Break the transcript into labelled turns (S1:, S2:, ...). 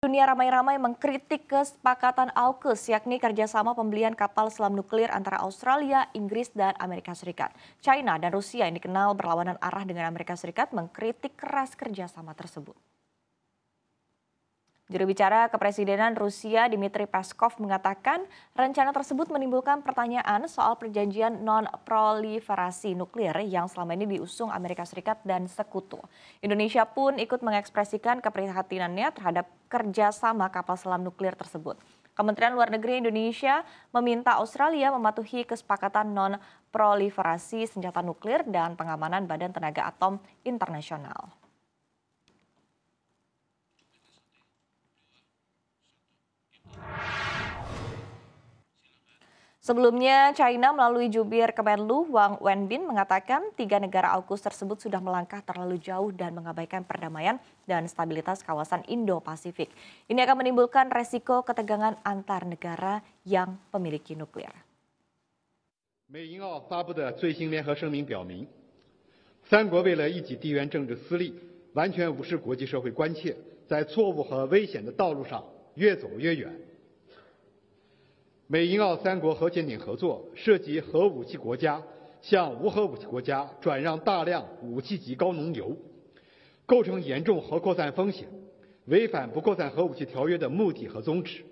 S1: Dunia ramai-ramai mengkritik kesepakatan AUKUS, yakni kerjasama pembelian kapal selam nuklir antara Australia, Inggris, dan Amerika Serikat. China dan Rusia yang dikenal berlawanan arah dengan Amerika Serikat mengkritik keras kerjasama tersebut. Juru bicara kepresidenan Rusia Dmitry Peskov mengatakan rencana tersebut menimbulkan pertanyaan soal perjanjian non-proliferasi nuklir yang selama ini diusung Amerika Serikat dan sekutu. Indonesia pun ikut mengekspresikan keprihatinannya terhadap kerjasama kapal selam nuklir tersebut. Kementerian Luar Negeri Indonesia meminta Australia mematuhi kesepakatan non-proliferasi senjata nuklir dan pengamanan Badan Tenaga Atom Internasional. Sebelumnya, China melalui jubir Kemenlu Wang Wenbin mengatakan tiga negara AUKUS tersebut sudah melangkah terlalu jauh dan mengabaikan perdamaian dan stabilitas kawasan Indo-Pasifik. Ini akan menimbulkan resiko ketegangan antar negara yang memiliki nuklir.
S2: 美英澳三国核潜艇合作涉及核武器国家向无核武器国家转让大量武器级高浓铀，构成严重核扩散风险，违反不扩散核武器条约的目
S3: 的和宗旨。